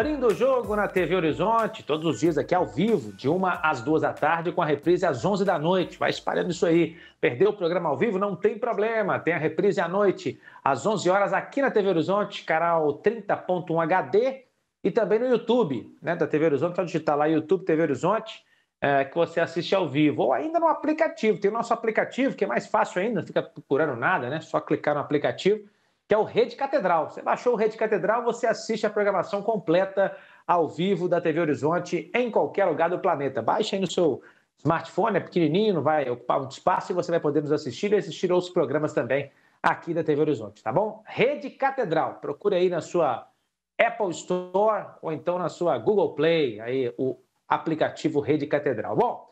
Abrindo o jogo na TV Horizonte, todos os dias aqui ao vivo, de uma às duas da tarde, com a reprise às 11 da noite. Vai espalhando isso aí. Perdeu o programa ao vivo? Não tem problema. Tem a reprise à noite, às 11 horas, aqui na TV Horizonte, canal 30.1 HD e também no YouTube, né, da TV Horizonte. Pode digitar lá YouTube TV Horizonte, é, que você assiste ao vivo. Ou ainda no aplicativo. Tem o nosso aplicativo, que é mais fácil ainda, não fica procurando nada, né? Só clicar no aplicativo que é o Rede Catedral. Você baixou o Rede Catedral, você assiste a programação completa ao vivo da TV Horizonte em qualquer lugar do planeta. Baixa aí no seu smartphone, é pequenininho, não vai ocupar muito espaço e você vai poder nos assistir e assistir outros programas também aqui da TV Horizonte, tá bom? Rede Catedral. Procura aí na sua Apple Store ou então na sua Google Play aí o aplicativo Rede Catedral. Bom,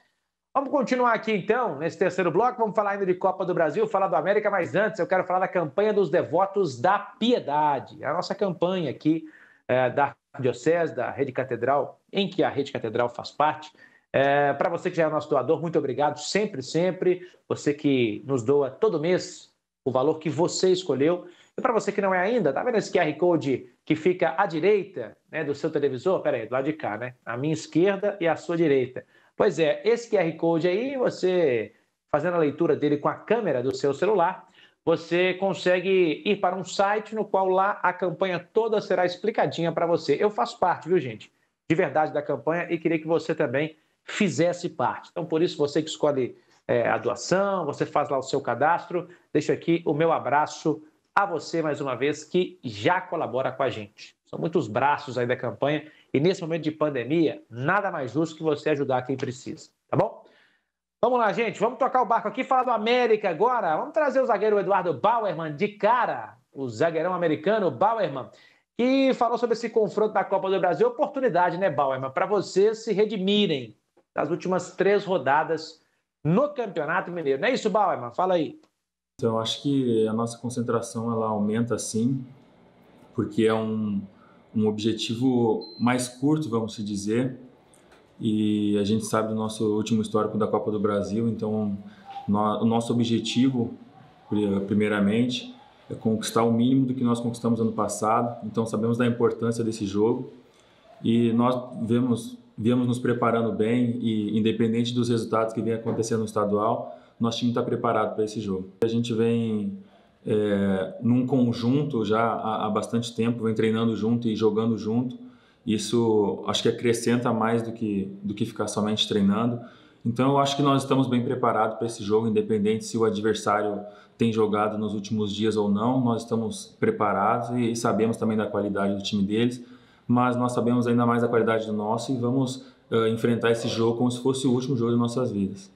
Vamos continuar aqui então, nesse terceiro bloco. Vamos falar ainda de Copa do Brasil, falar do América, mas antes eu quero falar da campanha dos devotos da piedade. A nossa campanha aqui é, da Diocese, da Rede Catedral, em que a Rede Catedral faz parte. É, eh, Para você que já é nosso doador, muito obrigado sempre, sempre. Você que nos doa todo mês o valor que você escolheu. E para você que não é ainda, tá vendo esse QR Code que fica à direita né, do seu televisor? Pera aí, do lado de cá, né? A minha esquerda e a sua direita. Pois é, esse QR Code aí, você fazendo a leitura dele com a câmera do seu celular, você consegue ir para um site no qual lá a campanha toda será explicadinha para você. Eu faço parte, viu, gente, de verdade da campanha e queria que você também fizesse parte. Então, por isso, você que escolhe é, a doação, você faz lá o seu cadastro. Deixo aqui o meu abraço a você mais uma vez que já colabora com a gente. São muitos braços aí da campanha e nesse momento de pandemia, nada mais justo que você ajudar quem precisa, tá bom? Vamos lá, gente, vamos tocar o barco aqui, falar do América agora. Vamos trazer o zagueiro Eduardo Bauerman de cara, o zagueirão americano Bauerman, que falou sobre esse confronto da Copa do Brasil. Oportunidade, né, Bauerman, para vocês se redimirem das últimas três rodadas no Campeonato Mineiro. Não é isso, Bauerman? Fala aí. Então, eu acho que a nossa concentração ela aumenta sim, porque é um, um objetivo mais curto, vamos se dizer, e a gente sabe do nosso último histórico da Copa do Brasil, então no, o nosso objetivo, primeiramente, é conquistar o mínimo do que nós conquistamos ano passado, então sabemos da importância desse jogo e nós vemos, viemos nos preparando bem e independente dos resultados que vem acontecendo no estadual, nosso time está preparado para esse jogo. A gente vem é, num conjunto já há, há, bastante tempo, vem treinando junto e jogando junto. Isso acho que acrescenta mais do que, do que ficar somente treinando. Então eu acho que nós estamos bem preparados para esse jogo, independente se o adversário tem jogado nos últimos dias ou não, nós estamos preparados e, e sabemos também da qualidade do time deles, mas nós sabemos ainda mais da qualidade do nosso e vamos uh, enfrentar esse jogo como se fosse o último jogo de nossas vidas.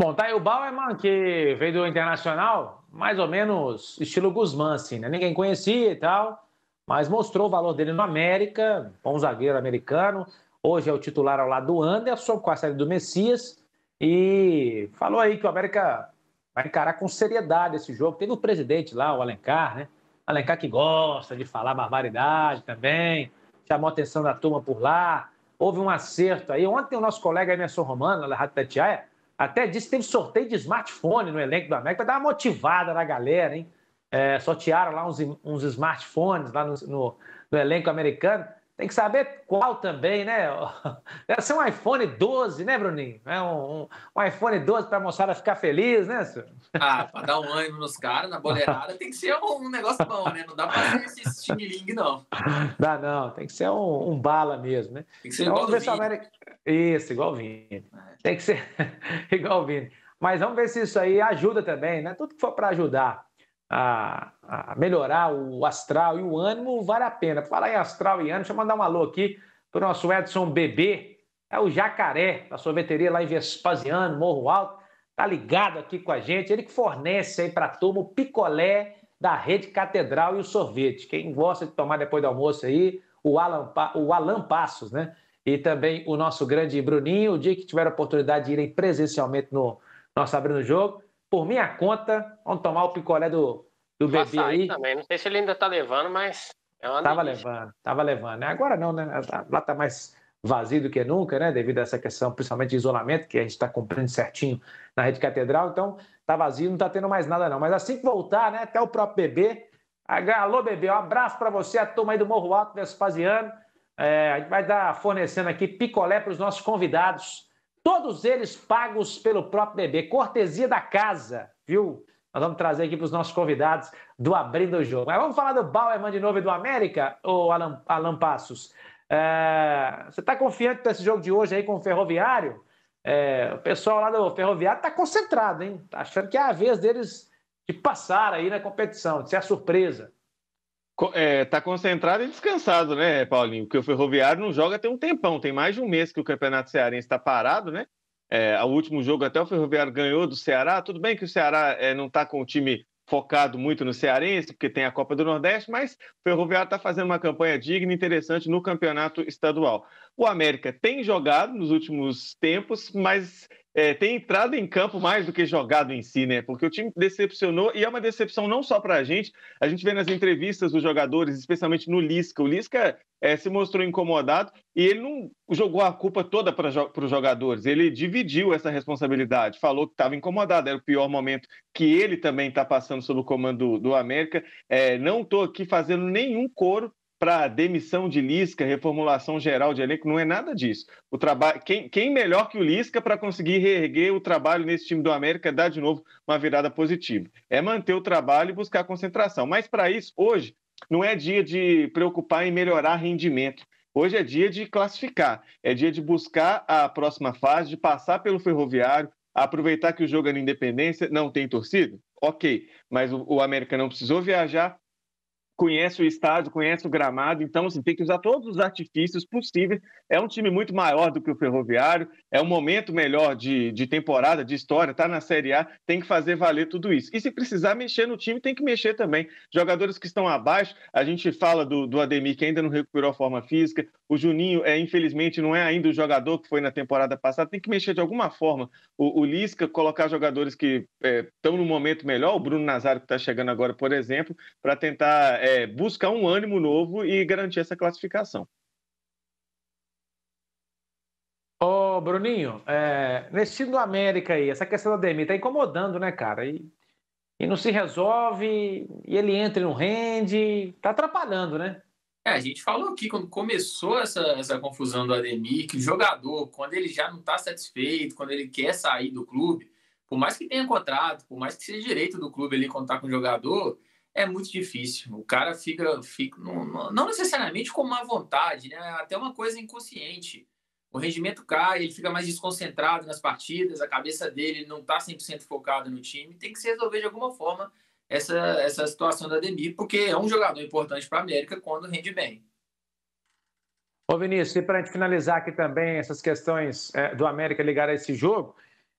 Bom, tá aí é mano que veio do Internacional, mais ou menos estilo Guzmán, assim, né? Ninguém conhecia e tal, mas mostrou o valor dele no América, bom zagueiro americano. Hoje é o titular ao lado do Anderson, com a série do Messias, e falou aí que o América vai encarar com seriedade esse jogo. Teve o presidente lá, o Alencar, né? Alencar que gosta de falar barbaridade também, chamou a atenção da turma por lá. Houve um acerto aí. Ontem o nosso colega Emerson Romano, da Rádio Tatiaia, até disse que teve sorteio de smartphone no elenco do América para dar uma motivada na galera, hein? É, sortearam lá uns, uns smartphones lá no, no, no elenco americano. Tem que saber qual também, né? Deve ser um iPhone 12, né, Bruninho? É um, um iPhone 12 para a moçada ficar feliz, né, senhor? Ah, para dar um ânimo nos caras, na boleirada, tem que ser um negócio bom, né? Não dá para ser esse xing-ling, não. Dá não, tem que ser um, um bala mesmo, né? Tem que ser então, igual vamos ver Vini. América... Isso, igual o Vini. É. Tem que ser igual o Vini. Mas vamos ver se isso aí ajuda também, né? Tudo que for para ajudar a, a, melhorar o astral e o ânimo, vale a pena. Falar em astral e ânimo, deixa eu mandar um alô aqui para o nosso Edson Bebê, é o Jacaré, da sorveteria lá em Vespasiano, Morro Alto, tá ligado aqui com a gente, ele que fornece aí para a turma o picolé da Rede Catedral e o sorvete. Quem gosta de tomar depois do almoço aí, o Alan, o Alan Passos, né? E também o nosso grande Bruninho, o dia que tiver a oportunidade de irem presencialmente no nosso Abrindo Jogo, por minha conta. Vamos tomar o picolé do, do bebê aí. Também. Não sei se ele ainda tá levando, mas. É uma tava levando, tava levando. Né? Agora não, né? Lá tá é mais vazio do que nunca, né? Devido a essa questão, principalmente de isolamento, que a gente está cumprindo certinho na rede catedral. Então, tá vazio, não tá tendo mais nada, não. Mas assim que voltar, né? Até o próprio bebê. Alô, bebê, um abraço para você, a turma aí do Morro Alto Vespasiano. É, a gente vai dar fornecendo aqui picolé para os nossos convidados Todos eles pagos pelo próprio bebê, cortesia da casa, viu? Nós vamos trazer aqui para os nossos convidados do Abrindo o Jogo. Mas vamos falar do Bauerman de novo e do América, ou Alan, Alan Passos? É, você está confiante para esse jogo de hoje aí com o Ferroviário? É, o pessoal lá do Ferroviário está concentrado, hein? Tá achando que é a vez deles de passar aí na competição, de ser a surpresa. É, tá concentrado e descansado, né, Paulinho? Porque o Ferroviário não joga tem um tempão, tem mais de um mês que o Campeonato Cearense está parado, né? É, o último jogo até o Ferroviário ganhou do Ceará. Tudo bem que o Ceará é, não está com o time focado muito no Cearense, porque tem a Copa do Nordeste, mas o Ferroviário está fazendo uma campanha digna e interessante no campeonato estadual. O América tem jogado nos últimos tempos, mas é, tem entrado em campo mais do que jogado em si, né? Porque o time decepcionou e é uma decepção não só para a gente. A gente vê nas entrevistas dos jogadores, especialmente no Lisca. O Lisca é, se mostrou incomodado e ele não jogou a culpa toda para os jogadores. Ele dividiu essa responsabilidade, falou que estava incomodado, era o pior momento que ele também está passando sob o comando do, do América. É, não estou aqui fazendo nenhum coro para demissão de Lisca, reformulação geral de elenco, não é nada disso. O trabalho, quem, quem melhor que o Lisca para conseguir reerguer o trabalho nesse time do América, dar de novo uma virada positiva? É manter o trabalho e buscar concentração. Mas para isso, hoje não é dia de preocupar em melhorar rendimento. Hoje é dia de classificar, é dia de buscar a próxima fase, de passar pelo ferroviário, aproveitar que o jogo é na Independência, não tem torcida? Ok, mas o, o América não precisou viajar, conhece o estádio, conhece o gramado, então assim, tem que usar todos os artifícios possíveis. É um time muito maior do que o Ferroviário, é um momento melhor de, de temporada, de história, está na Série A, tem que fazer valer tudo isso. E se precisar mexer no time, tem que mexer também. Jogadores que estão abaixo, a gente fala do, do Ademir, que ainda não recuperou a forma física, o Juninho, é, infelizmente, não é ainda o jogador que foi na temporada passada. Tem que mexer de alguma forma. O, o Lisca colocar jogadores que estão é, no momento melhor, o Bruno Nazário que está chegando agora, por exemplo, para tentar é, buscar um ânimo novo e garantir essa classificação. Ô, oh, Bruninho, é, nesse time do América aí, essa questão do Ademir tá incomodando, né, cara? E, e não se resolve, e ele entra e não rende, tá atrapalhando, né? É, a gente falou aqui quando começou essa, essa confusão do Ademir, que o jogador, quando ele já não está satisfeito, quando ele quer sair do clube, por mais que tenha contrato, por mais que seja direito do clube ele contar com o jogador, é muito difícil. O cara fica, fica não, não necessariamente com má vontade, né? até uma coisa inconsciente. O rendimento cai, ele fica mais desconcentrado nas partidas, a cabeça dele não está 100% focada no time, tem que se resolver de alguma forma essa, essa situação da Demir, porque é um jogador importante para a América quando rende bem. Ô Vinícius, e para a gente finalizar aqui também essas questões é, do América ligar a esse jogo,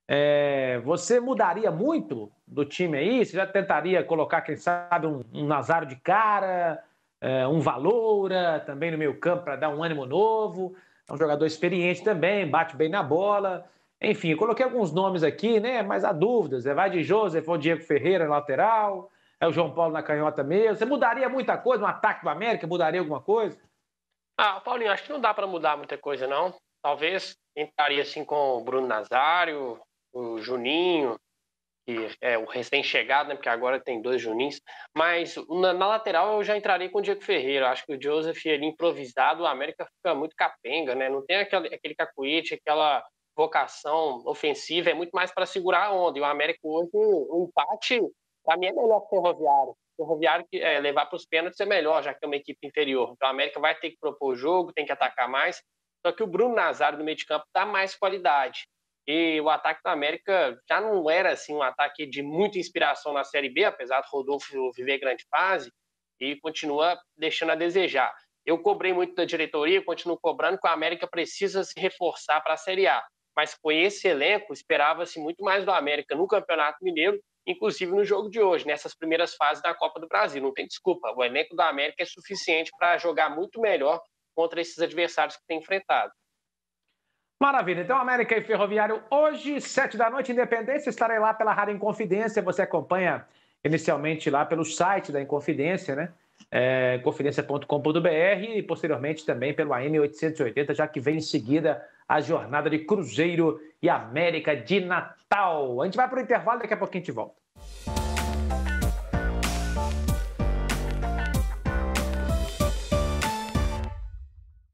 é, você mudaria muito do time aí? Você já tentaria colocar, quem sabe, um, um Nazário de cara, é, um Valoura também no meio campo para dar um ânimo novo? É um jogador experiente também, bate bem na bola. Enfim, coloquei alguns nomes aqui, né? Mas há dúvidas. É vai de Joseph é ou Diego Ferreira lateral. É o João Paulo na canhota mesmo. Você mudaria muita coisa? Um ataque do América mudaria alguma coisa? Ah, Paulinho, acho que não dá para mudar muita coisa, não. Talvez entraria assim com o Bruno Nazário, o Juninho, que é o recém-chegado, né? Porque agora tem dois Junins. Mas na, na, lateral eu já entraria com o Diego Ferreira. Acho que o Joseph ele improvisado, o América fica muito capenga, né? Não tem aquele, aquele cacuete, aquela vocação ofensiva é muito mais para segurar a onda. E o América hoje, o empate, para mim é melhor que o Ferroviário. O Ferroviário é, levar para os pênaltis é melhor, já que é uma equipe inferior. Então a América vai ter que propor o jogo, tem que atacar mais. Só que o Bruno Nazário no meio de campo dá mais qualidade. E o ataque do América já não era assim um ataque de muita inspiração na Série B, apesar do Rodolfo viver grande fase, e continua deixando a desejar. Eu cobrei muito da diretoria, continuo cobrando que a América precisa se reforçar para a Série A mas com esse elenco esperava-se muito mais do América no Campeonato Mineiro, inclusive no jogo de hoje, nessas primeiras fases da Copa do Brasil. Não tem desculpa, o elenco do América é suficiente para jogar muito melhor contra esses adversários que tem enfrentado. Maravilha. Então, América e Ferroviário, hoje, sete da noite, Independência. Estarei lá pela Rádio Inconfidência. Você acompanha inicialmente lá pelo site da Inconfidência, né? É, confidência.com.br e posteriormente também pelo AM 880, já que vem em seguida a jornada de Cruzeiro e América de Natal. A gente vai para o intervalo, daqui a pouquinho a gente volta.